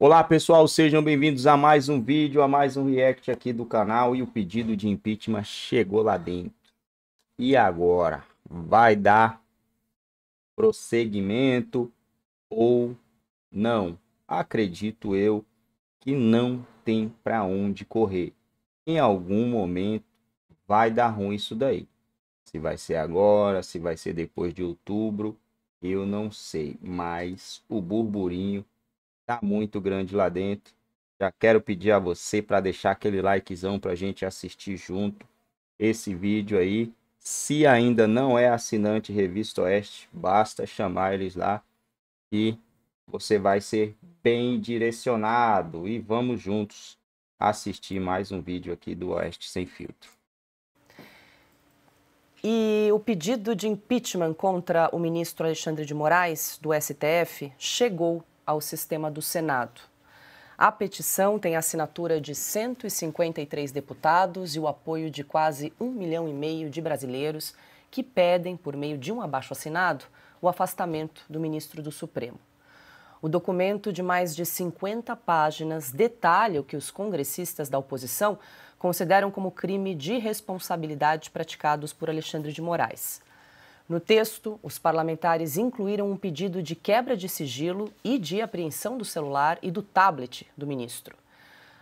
Olá pessoal, sejam bem-vindos a mais um vídeo, a mais um react aqui do canal e o pedido de impeachment chegou lá dentro. E agora? Vai dar prosseguimento ou não? Acredito eu que não tem para onde correr. Em algum momento vai dar ruim isso daí. Se vai ser agora, se vai ser depois de outubro, eu não sei, mas o burburinho tá muito grande lá dentro. Já quero pedir a você para deixar aquele likezão para a gente assistir junto esse vídeo aí. Se ainda não é assinante Revista Oeste, basta chamar eles lá e você vai ser bem direcionado. E vamos juntos assistir mais um vídeo aqui do Oeste Sem Filtro. E o pedido de impeachment contra o ministro Alexandre de Moraes, do STF, chegou ao sistema do Senado. A petição tem a assinatura de 153 deputados e o apoio de quase um milhão e meio de brasileiros que pedem, por meio de um abaixo-assinado, o afastamento do ministro do Supremo. O documento, de mais de 50 páginas, detalha o que os congressistas da oposição consideram como crime de responsabilidade praticados por Alexandre de Moraes. No texto, os parlamentares incluíram um pedido de quebra de sigilo e de apreensão do celular e do tablet do ministro.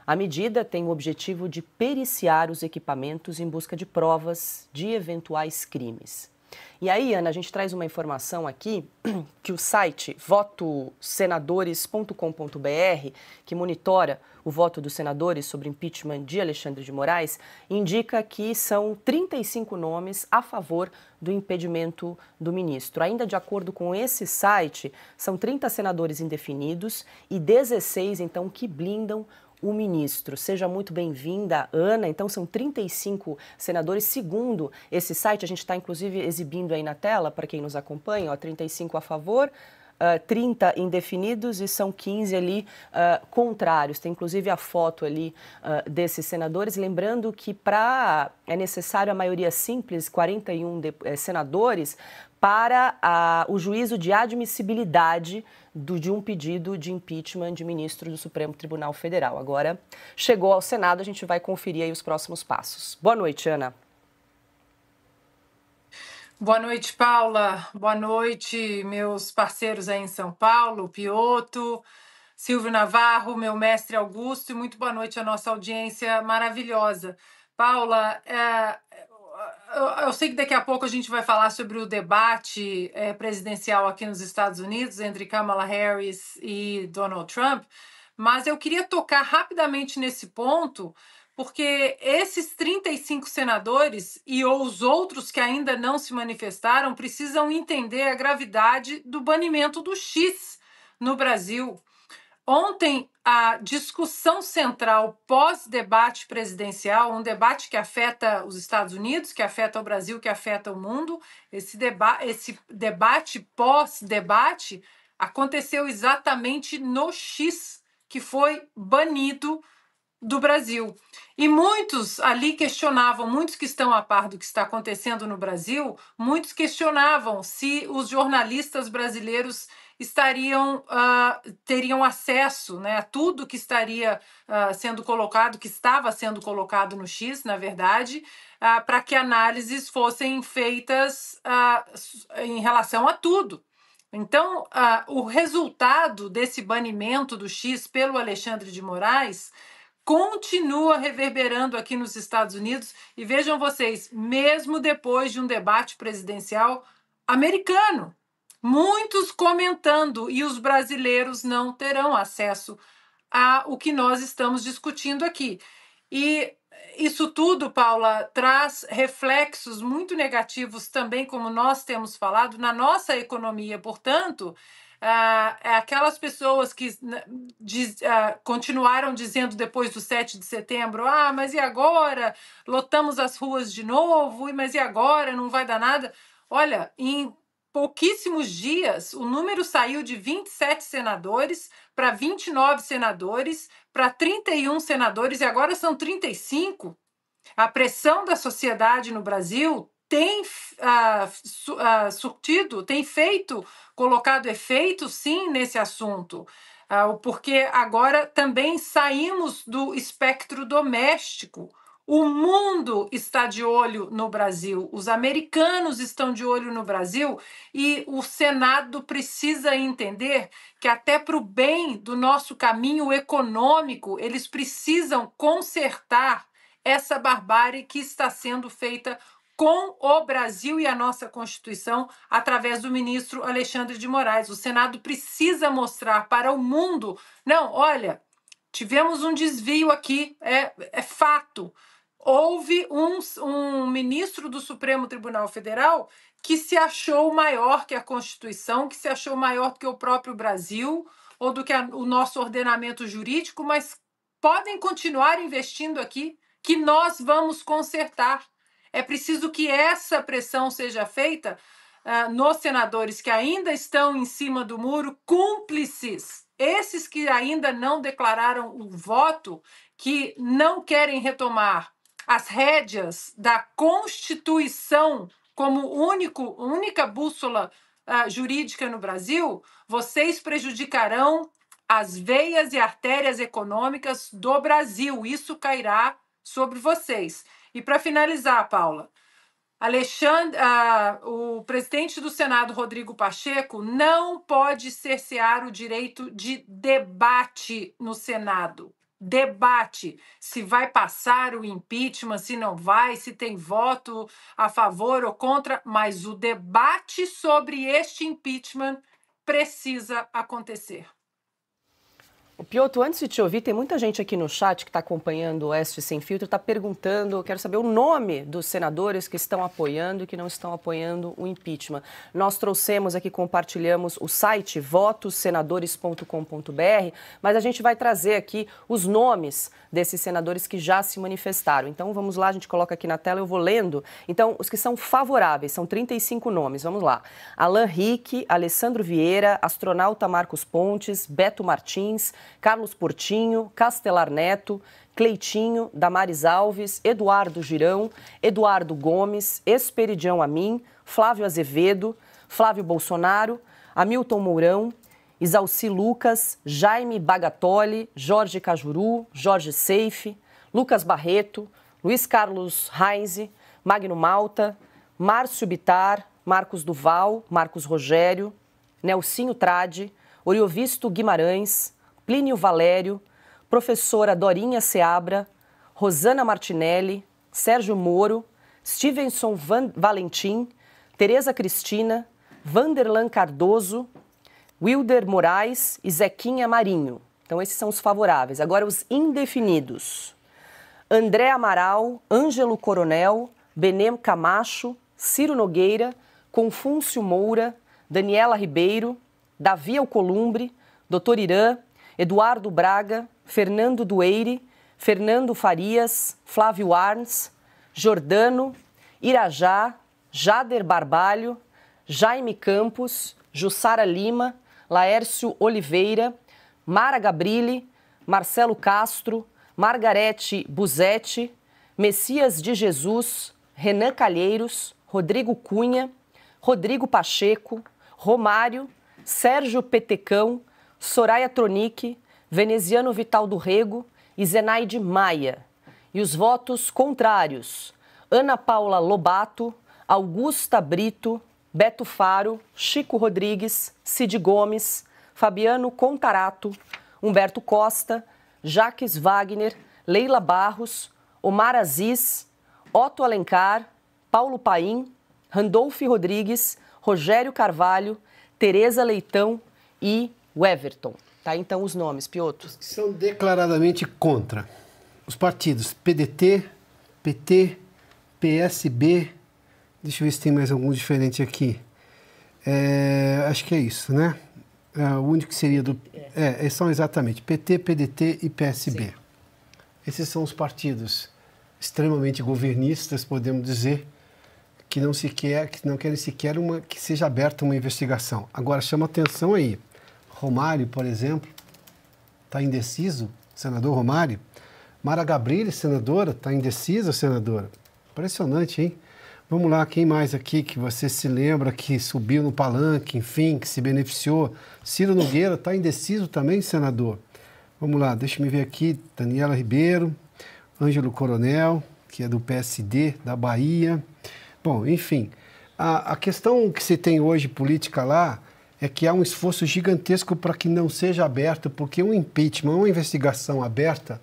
A medida tem o objetivo de periciar os equipamentos em busca de provas de eventuais crimes. E aí, Ana, a gente traz uma informação aqui que o site votosenadores.com.br, que monitora o voto dos senadores sobre impeachment de Alexandre de Moraes, indica que são 35 nomes a favor do impedimento do ministro. Ainda de acordo com esse site, são 30 senadores indefinidos e 16, então, que blindam o ministro. Seja muito bem-vinda, Ana. Então, são 35 senadores, segundo esse site. A gente está, inclusive, exibindo aí na tela, para quem nos acompanha, ó, 35 a favor, 30 ah, indefinidos e são 15 ali uh, contrários. Tem inclusive a foto ali uh, desses senadores. Lembrando que para é necessário a maioria simples, 41 de, eh, senadores, para a, o juízo de admissibilidade do, de um pedido de impeachment de ministro do Supremo Tribunal Federal. Agora chegou ao Senado, a gente vai conferir aí os próximos passos. Boa noite, Ana. Boa noite, Paula. Boa noite, meus parceiros aí em São Paulo, Pioto, Silvio Navarro, meu mestre Augusto, e muito boa noite à nossa audiência maravilhosa. Paula, é, eu sei que daqui a pouco a gente vai falar sobre o debate é, presidencial aqui nos Estados Unidos entre Kamala Harris e Donald Trump, mas eu queria tocar rapidamente nesse ponto porque esses 35 senadores e os outros que ainda não se manifestaram precisam entender a gravidade do banimento do X no Brasil. Ontem, a discussão central pós-debate presidencial, um debate que afeta os Estados Unidos, que afeta o Brasil, que afeta o mundo, esse, deba esse debate pós-debate aconteceu exatamente no X, que foi banido do Brasil. E muitos ali questionavam, muitos que estão a par do que está acontecendo no Brasil, muitos questionavam se os jornalistas brasileiros estariam uh, teriam acesso né, a tudo que estaria uh, sendo colocado, que estava sendo colocado no X, na verdade, uh, para que análises fossem feitas em relação a tudo. Então, o resultado desse banimento do X pelo Alexandre de Moraes continua reverberando aqui nos Estados Unidos. E vejam vocês, mesmo depois de um debate presidencial americano, muitos comentando e os brasileiros não terão acesso a o que nós estamos discutindo aqui. E isso tudo, Paula, traz reflexos muito negativos também, como nós temos falado, na nossa economia, portanto ah, é aquelas pessoas que diz, ah, continuaram dizendo depois do 7 de setembro: ah, mas e agora? Lotamos as ruas de novo, mas e agora? Não vai dar nada. Olha, em pouquíssimos dias, o número saiu de 27 senadores para 29 senadores, para 31 senadores, e agora são 35. A pressão da sociedade no Brasil tem ah, ah, surtido, tem feito, colocado efeito, sim, nesse assunto. Ah, porque agora também saímos do espectro doméstico. O mundo está de olho no Brasil, os americanos estão de olho no Brasil e o Senado precisa entender que, até para o bem do nosso caminho econômico, eles precisam consertar essa barbárie que está sendo feita com o Brasil e a nossa Constituição através do ministro Alexandre de Moraes. O Senado precisa mostrar para o mundo: não, olha, tivemos um desvio aqui, é, é fato. Houve um, um ministro do Supremo Tribunal Federal que se achou maior que a Constituição, que se achou maior do que o próprio Brasil ou do que a, o nosso ordenamento jurídico, mas podem continuar investindo aqui, que nós vamos consertar é preciso que essa pressão seja feita uh, nos senadores que ainda estão em cima do muro, cúmplices. Esses que ainda não declararam o voto, que não querem retomar as rédeas da Constituição como único, única bússola uh, jurídica no Brasil, vocês prejudicarão as veias e artérias econômicas do Brasil. Isso cairá sobre vocês. E para finalizar, Paula, Alexandre, o presidente do Senado, Rodrigo Pacheco, não pode cercear o direito de debate no Senado. Debate se vai passar o impeachment, se não vai, se tem voto a favor ou contra, mas o debate sobre este impeachment precisa acontecer. O Pioto, antes de te ouvir, tem muita gente aqui no chat que está acompanhando o Oeste Sem Filtro, está perguntando, quero saber o nome dos senadores que estão apoiando e que não estão apoiando o impeachment. Nós trouxemos aqui, compartilhamos o site votossenadores.com.br, mas a gente vai trazer aqui os nomes desses senadores que já se manifestaram. Então vamos lá, a gente coloca aqui na tela, eu vou lendo. Então, os que são favoráveis, são 35 nomes, vamos lá. Alain Rick, Alessandro Vieira, astronauta Marcos Pontes, Beto Martins, Carlos Portinho, Castelar Neto, Cleitinho, Damares Alves, Eduardo Girão, Eduardo Gomes, Esperidião Amin, Flávio Azevedo, Flávio Bolsonaro, Hamilton Mourão, Isalci Lucas, Jaime Bagatoli, Jorge Cajuru, Jorge Seife, Lucas Barreto, Luiz Carlos Reise, Magno Malta, Márcio Bitar, Marcos Duval, Marcos Rogério, Nelsinho Trade, Oriovisto Guimarães, Plínio Valério, professora Dorinha Seabra, Rosana Martinelli, Sérgio Moro, Stevenson Van Valentim, Tereza Cristina, Vanderlan Cardoso, Wilder Moraes e Zequinha Marinho. Então, esses são os favoráveis. Agora, os indefinidos: André Amaral, Ângelo Coronel, Benem Camacho, Ciro Nogueira, Confúcio Moura, Daniela Ribeiro, Davi Alcolumbre, Doutor Irã, Eduardo Braga, Fernando Dueire, Fernando Farias, Flávio Arns, Jordano, Irajá, Jader Barbalho, Jaime Campos, Jussara Lima, Laércio Oliveira, Mara Gabrilli, Marcelo Castro, Margarete Buzetti, Messias de Jesus, Renan Calheiros, Rodrigo Cunha, Rodrigo Pacheco, Romário, Sérgio Petecão, Soraya Tronic, Veneziano Vital do Rego e Zenaide Maia. E os votos contrários: Ana Paula Lobato, Augusta Brito, Beto Faro, Chico Rodrigues, Cid Gomes, Fabiano Contarato, Humberto Costa, Jaques Wagner, Leila Barros, Omar Aziz, Otto Alencar, Paulo Paim, Randolph Rodrigues, Rogério Carvalho, Tereza Leitão e o Everton. Tá? Então, os nomes, Pioto. são declaradamente contra. Os partidos PDT, PT, PSB. Deixa eu ver se tem mais algum diferente aqui. É, acho que é isso, né? É, o único que seria do. É, é, são exatamente PT, PDT e PSB. Sim. Esses são os partidos extremamente governistas, podemos dizer, que não sequer, que não querem sequer uma que seja aberta uma investigação. Agora chama atenção aí Romário, por exemplo, está indeciso, senador Romário. Mara Gabrilli, senadora, está indecisa, senadora. Impressionante, hein? Vamos lá, quem mais aqui que você se lembra que subiu no palanque, enfim, que se beneficiou? Ciro Nogueira está indeciso também, senador. Vamos lá, deixa me ver aqui. Daniela Ribeiro, Ângelo Coronel, que é do PSD da Bahia. Bom, enfim, a, a questão que se tem hoje política lá é que há um esforço gigantesco para que não seja aberto, porque um impeachment, uma investigação aberta,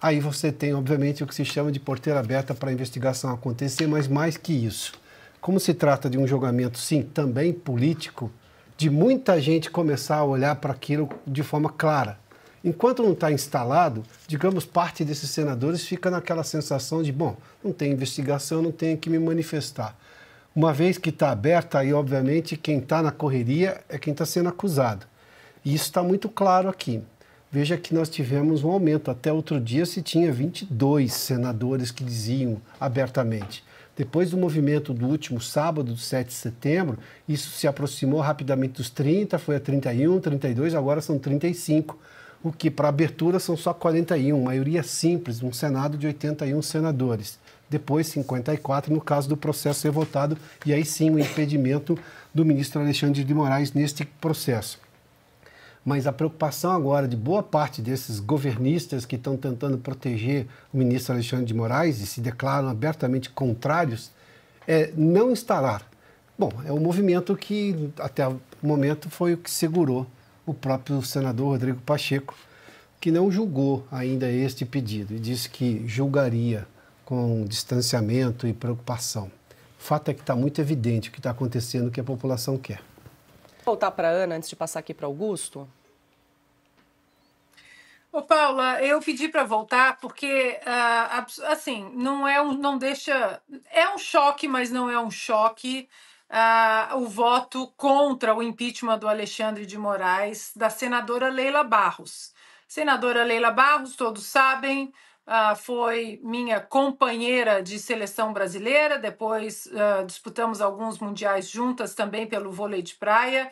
aí você tem, obviamente, o que se chama de porteira aberta para a investigação acontecer, mas mais que isso. Como se trata de um julgamento, sim, também político, de muita gente começar a olhar para aquilo de forma clara. Enquanto não está instalado, digamos, parte desses senadores fica naquela sensação de, bom, não tem investigação, não tenho que me manifestar uma vez que está aberta, aí obviamente quem está na correria é quem está sendo acusado. E isso está muito claro aqui. Veja que nós tivemos um aumento. Até outro dia se tinha 22 senadores que diziam abertamente. Depois do movimento do último sábado, do 7 de setembro, isso se aproximou rapidamente dos 30, foi a 31, 32, agora são 35, o que para abertura são só 41, maioria simples, um Senado de 81 senadores depois 54, no caso do processo ser votado, e aí sim o impedimento do ministro Alexandre de Moraes neste processo. Mas a preocupação agora de boa parte desses governistas que estão tentando proteger o ministro Alexandre de Moraes e se declaram abertamente contrários é não instalar. Bom, é um movimento que até o momento foi o que segurou o próprio senador Rodrigo Pacheco, que não julgou ainda este pedido e disse que julgaria com distanciamento e preocupação. O fato é que está muito evidente o que está acontecendo, o que a população quer. Vou voltar para a Ana antes de passar aqui para Augusto. Ô Paula, eu pedi para voltar porque ah, assim não é um, não deixa é um choque, mas não é um choque uh, o voto contra o impeachment do Alexandre de Moraes da senadora Leila Barros. Senadora Leila Barros, todos sabem, ah, foi minha companheira de seleção brasileira. Depois uh, disputamos alguns mundiais juntas também pelo vôlei de praia.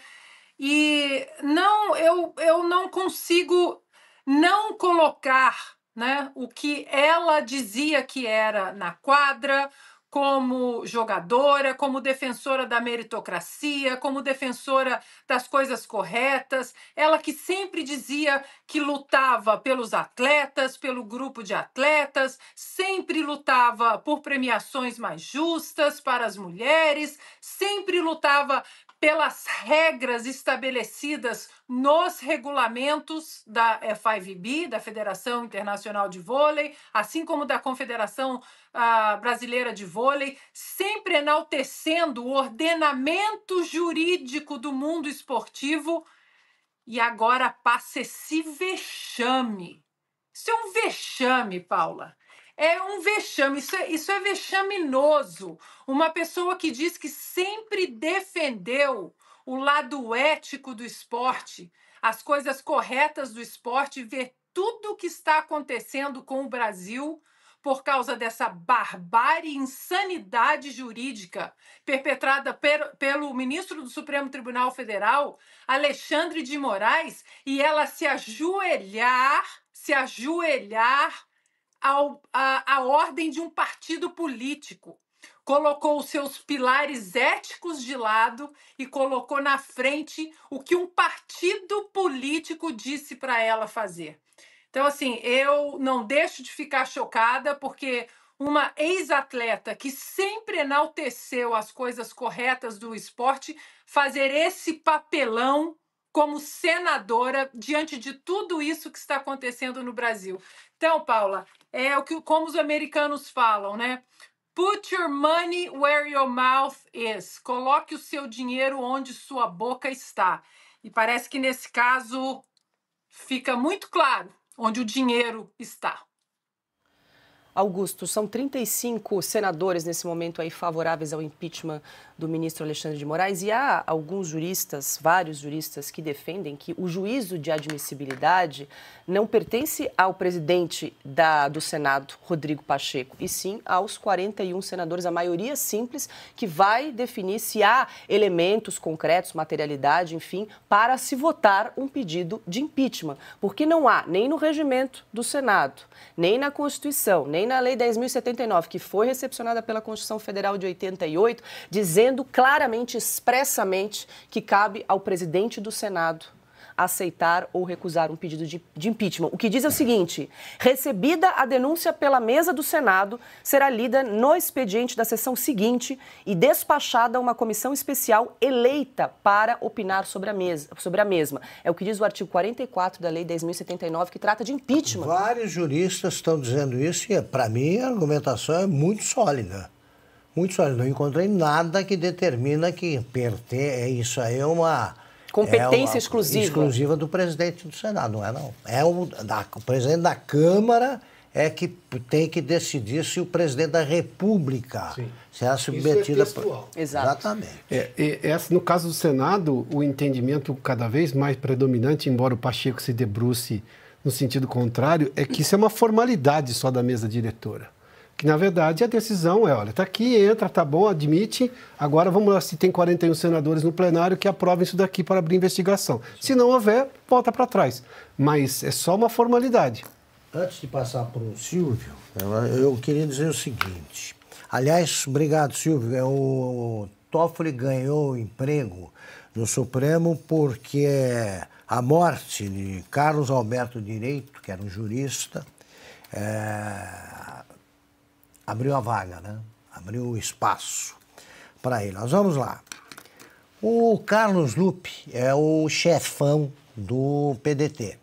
E não, eu, eu não consigo não colocar né, o que ela dizia que era na quadra, como jogadora, como defensora da meritocracia, como defensora das coisas corretas, ela que sempre dizia que lutava pelos atletas, pelo grupo de atletas, sempre lutava por premiações mais justas para as mulheres, sempre lutava pelas regras estabelecidas nos regulamentos da FIVB, da Federação Internacional de Vôlei, assim como da Confederação ah, Brasileira de Vôlei, sempre enaltecendo o ordenamento jurídico do mundo esportivo. E agora passa esse vexame. Isso é um vexame, Paula. É um vexame, isso é, isso é vexaminoso. Uma pessoa que diz que sempre defendeu o lado ético do esporte, as coisas corretas do esporte, ver tudo o que está acontecendo com o Brasil por causa dessa barbárie insanidade jurídica perpetrada per, pelo ministro do Supremo Tribunal Federal, Alexandre de Moraes, e ela se ajoelhar, se ajoelhar ao, a, a ordem de um partido político, colocou os seus pilares éticos de lado e colocou na frente o que um partido político disse para ela fazer. Então, assim, eu não deixo de ficar chocada, porque uma ex-atleta que sempre enalteceu as coisas corretas do esporte, fazer esse papelão como senadora diante de tudo isso que está acontecendo no Brasil. Então, Paula, é o que como os americanos falam, né? Put your money where your mouth is. Coloque o seu dinheiro onde sua boca está. E parece que nesse caso fica muito claro onde o dinheiro está. Augusto, são 35 senadores nesse momento aí favoráveis ao impeachment do ministro Alexandre de Moraes e há alguns juristas, vários juristas que defendem que o juízo de admissibilidade não pertence ao presidente da, do Senado, Rodrigo Pacheco, e sim aos 41 senadores, a maioria simples, que vai definir se há elementos concretos, materialidade, enfim, para se votar um pedido de impeachment, porque não há nem no regimento do Senado, nem na Constituição, nem tem na Lei 10.079, que foi recepcionada pela Constituição Federal de 88, dizendo claramente, expressamente, que cabe ao presidente do Senado aceitar ou recusar um pedido de, de impeachment. O que diz é o seguinte: recebida a denúncia pela mesa do Senado, será lida no expediente da sessão seguinte e despachada a uma comissão especial eleita para opinar sobre a, mesa, sobre a mesma. É o que diz o artigo 44 da Lei 10.079, que trata de impeachment. Vários juristas estão dizendo isso e, para mim, a argumentação é muito sólida. Muito sólida. Não encontrei nada que determina que perter, é, isso aí é uma Competência é exclusiva. Exclusiva do presidente do Senado, não é não. É o, da, o presidente da Câmara é que tem que decidir se o presidente da República será é submetido a. Exatamente. É, é, é assim, no caso do Senado, o entendimento cada vez mais predominante, embora o Pacheco se debruce no sentido contrário, é que isso é uma formalidade só da mesa diretora. Que na verdade a decisão é: olha, está aqui, entra, tá bom, admite. Agora vamos lá se tem 41 senadores no plenário que aprovem isso daqui para abrir investigação. Se não houver, volta para trás. Mas é só uma formalidade. Antes de passar para o Silvio, eu queria dizer o seguinte. Aliás, obrigado, Silvio. É o Toffoli ganhou emprego no Supremo porque a morte de Carlos Alberto Direito, que era um jurista, é, abriu a vaga, né? abriu o espaço para ele. Nós vamos lá. O Carlos Lupe é o chefão do PDT.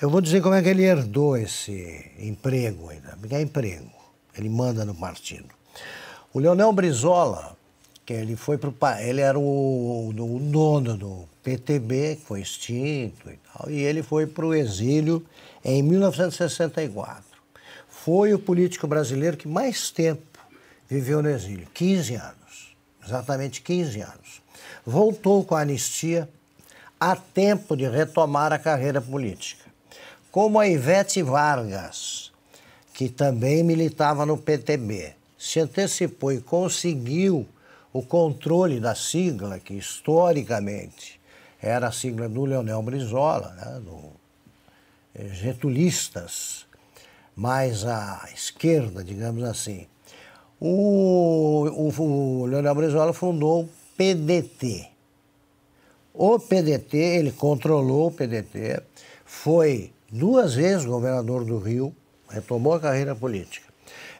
Eu vou dizer como é que ele herdou esse emprego ainda, né? porque é emprego. Ele manda no partido. O Leonel Brizola, que ele foi para, ele era o, o dono do PTB, que foi extinto e tal, e ele foi para o exílio em 1964 foi o político brasileiro que mais tempo viveu no exílio 15 anos, exatamente 15 anos. Voltou com a anistia a tempo de retomar a carreira política. Como a Ivete Vargas, que também militava no PTB, se antecipou e conseguiu o controle da sigla, que historicamente era a sigla do Leonel Brizola, né, do eh, Getulistas, mais à esquerda, digamos assim. O, o, o Leonel Brizola fundou o PDT. O PDT, ele controlou o PDT, foi duas vezes governador do Rio, retomou a carreira política.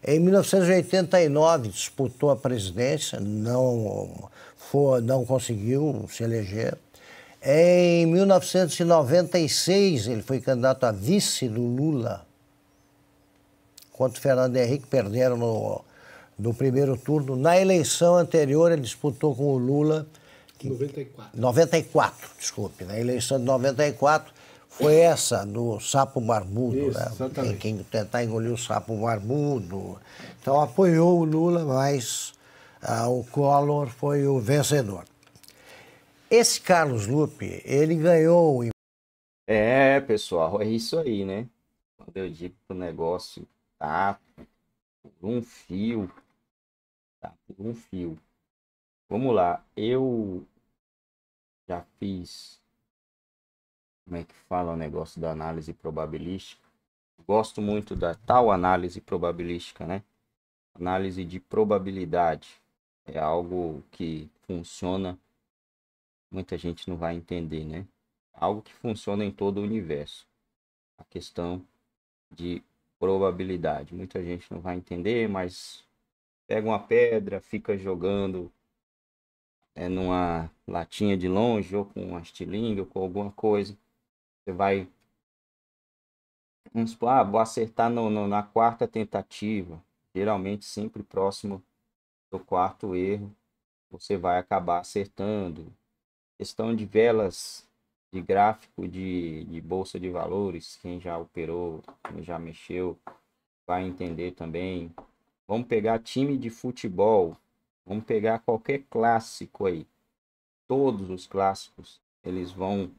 Em 1989 disputou a presidência, não, foi, não conseguiu se eleger. Em 1996 ele foi candidato a vice do Lula contra o Fernando Henrique, perderam no, no primeiro turno. Na eleição anterior, ele disputou com o Lula. Que, 94. 94, desculpe. Na eleição de 94, foi essa, do sapo barbudo. Isso, né? Exatamente. Quem, quem tentar engolir o sapo barbudo. Então, apoiou o Lula, mas ah, o Collor foi o vencedor. Esse Carlos Lupe, ele ganhou. É, pessoal, é isso aí, né? Quando eu digo pro o negócio tá? Por um fio, tá? Por um fio. Vamos lá, eu já fiz como é que fala o negócio da análise probabilística. Gosto muito da tal análise probabilística, né? Análise de probabilidade é algo que funciona. Muita gente não vai entender, né? Algo que funciona em todo o universo. A questão de probabilidade. Muita gente não vai entender, mas pega uma pedra, fica jogando é, numa latinha de longe, ou com uma estilingue, ou com alguma coisa. Você vai. Vamos lá, ah, vou acertar no, no, na quarta tentativa. Geralmente, sempre próximo do quarto erro, você vai acabar acertando. Questão de velas de gráfico de, de bolsa de valores, quem já operou, quem já mexeu, vai entender também. Vamos pegar time de futebol, vamos pegar qualquer clássico aí. Todos os clássicos, eles vão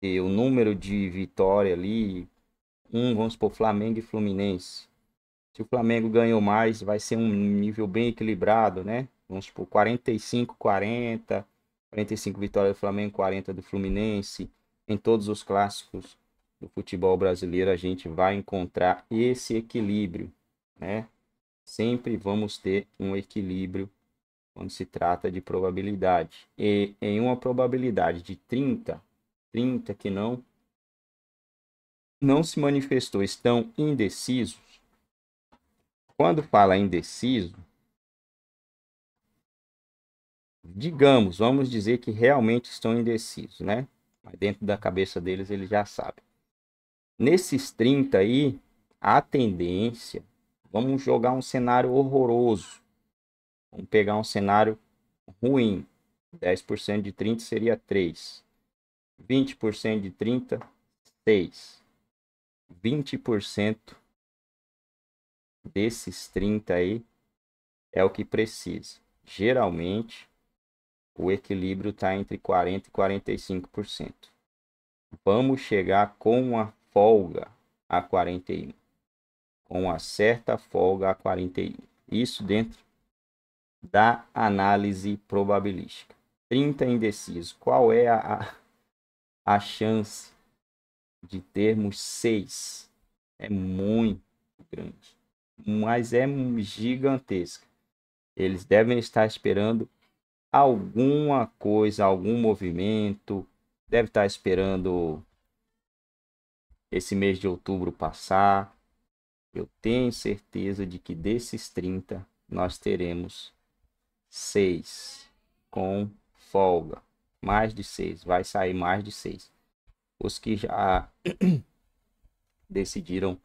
ter o número de vitória ali. Um, vamos supor, Flamengo e Fluminense. Se o Flamengo ganhou mais, vai ser um nível bem equilibrado, né? Vamos supor, 45, 40 45 vitórias do Flamengo, 40 do Fluminense. Em todos os clássicos do futebol brasileiro, a gente vai encontrar esse equilíbrio, né? Sempre vamos ter um equilíbrio quando se trata de probabilidade. E em uma probabilidade de 30, 30 que não não se manifestou, estão indecisos. Quando fala indeciso, digamos, vamos dizer que realmente estão indecisos, né? Mas dentro da cabeça deles eles já sabem. Nesses 30 aí, a tendência, vamos jogar um cenário horroroso. Vamos pegar um cenário ruim. 10% de 30 seria 3. 20% de 30, 6. 20% desses 30 aí é o que precisa. Geralmente, o equilíbrio está entre 40% e 45%. Vamos chegar com uma folga a 41. Com uma certa folga a 41. Isso dentro da análise probabilística. 30 indecisos. Qual é a, a chance de termos 6? É muito grande. Mas é gigantesca. Eles devem estar esperando alguma coisa, algum movimento. Deve estar tá esperando esse mês de outubro passar. Eu tenho certeza de que desses 30 nós teremos seis com folga. Mais de seis, vai sair mais de seis. Os que já decidiram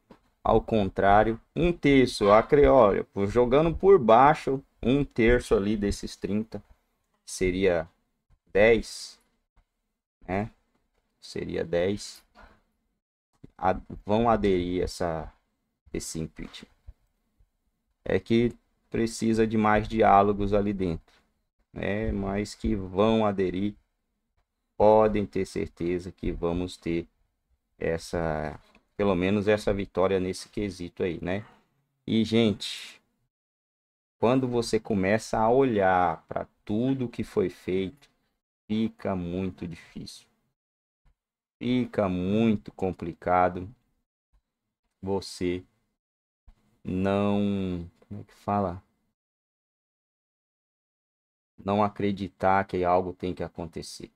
ao contrário, um terço. A Creólia, jogando por baixo, um terço ali desses 30 seria 10, né? Seria 10. A, vão aderir essa esse impeachment. É que precisa de mais diálogos ali dentro, né? Mas que vão aderir, podem ter certeza que vamos ter essa, pelo menos essa vitória nesse quesito aí, né? E gente, quando você começa a olhar para tudo que foi feito, fica muito difícil. Fica muito complicado você não. Como é que fala? Não acreditar que algo tem que acontecer.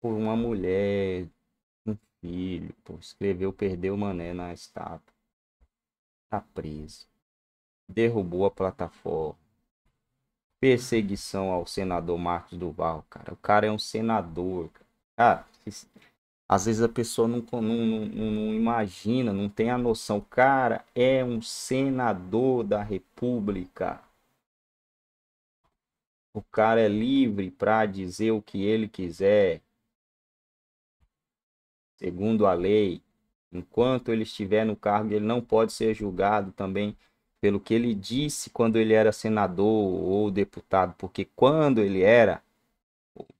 Por uma mulher, um filho, pô, escreveu Perdeu o Mané na estátua. Tá preso derrubou a plataforma. Perseguição ao senador Marcos Duval, cara. O cara é um senador. Cara, às vezes a pessoa não, não, não, não imagina, não tem a noção. O cara é um senador da República. O cara é livre para dizer o que ele quiser, segundo a lei. Enquanto ele estiver no cargo, ele não pode ser julgado também pelo que ele disse quando ele era senador ou deputado, porque quando ele era,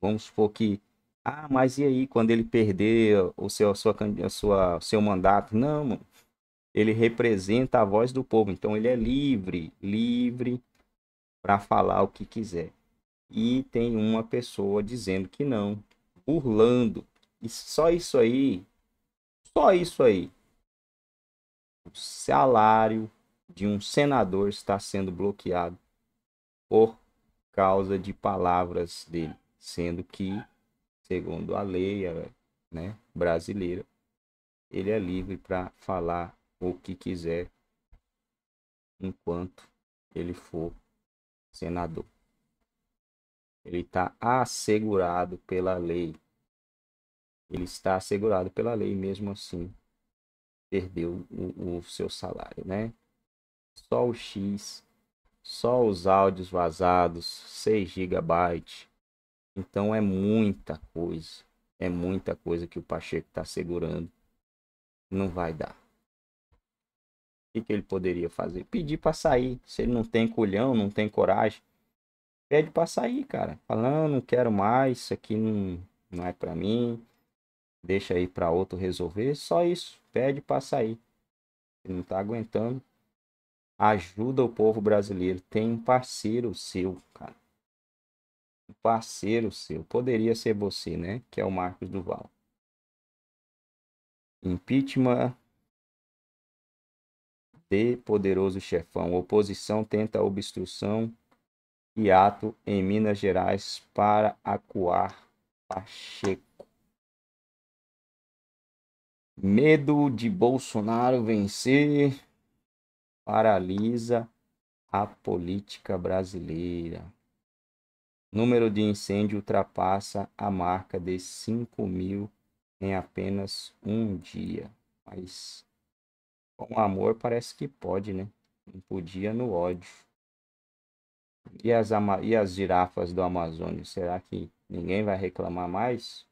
vamos supor que, ah, mas e aí quando ele perder o seu, a sua, a sua, seu mandato? Não, ele representa a voz do povo, então ele é livre, livre para falar o que quiser. E tem uma pessoa dizendo que não, burlando. E só isso aí, só isso aí. O salário de um senador está sendo bloqueado por causa de palavras dele, sendo que, segundo a lei né, brasileira, ele é livre para falar o que quiser enquanto ele for senador. Ele está assegurado pela lei. Ele está assegurado pela lei, mesmo assim, perdeu o, o seu salário, né? só o X, só os áudios vazados, 6 GB. Então é muita coisa, é muita coisa que o Pacheco está segurando. Não vai dar. O que, que ele poderia fazer? Pedir para sair. Se ele não tem colhão, não tem coragem, pede para sair, cara. Falando, não quero mais, isso aqui não, não é para mim. Deixa aí para outro resolver. Só isso. Pede para sair. Ele não tá aguentando ajuda o povo brasileiro. Tem um parceiro seu, cara. Um parceiro seu. Poderia ser você, né? Que é o Marcos Duval. Impeachment de poderoso chefão. Oposição tenta obstrução e ato em Minas Gerais para acuar Pacheco. Medo de Bolsonaro vencer paralisa a política brasileira. Número de incêndio ultrapassa a marca de 5 mil em apenas um dia. Mas com amor parece que pode, né? Não podia no ódio. E as, e as girafas do Amazônia? Será que ninguém vai reclamar mais?